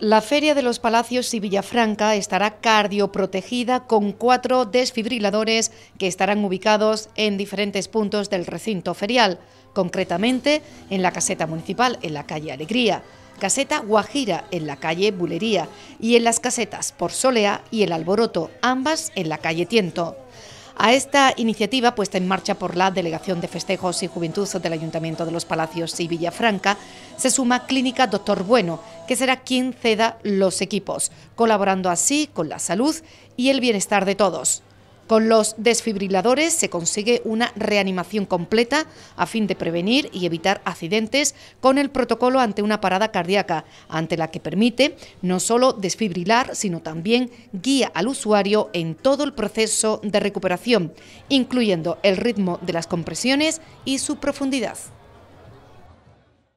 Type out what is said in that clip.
La Feria de los Palacios y Villafranca estará cardioprotegida con cuatro desfibriladores que estarán ubicados en diferentes puntos del recinto ferial, concretamente en la caseta municipal en la calle Alegría, caseta Guajira en la calle Bulería y en las casetas Por Solea y El Alboroto, ambas en la calle Tiento. A esta iniciativa, puesta en marcha por la Delegación de Festejos y Juventud del Ayuntamiento de los Palacios y Villafranca, se suma Clínica Doctor Bueno, que será quien ceda los equipos, colaborando así con la salud y el bienestar de todos. Con los desfibriladores se consigue una reanimación completa a fin de prevenir y evitar accidentes con el protocolo ante una parada cardíaca, ante la que permite no solo desfibrilar, sino también guía al usuario en todo el proceso de recuperación, incluyendo el ritmo de las compresiones y su profundidad.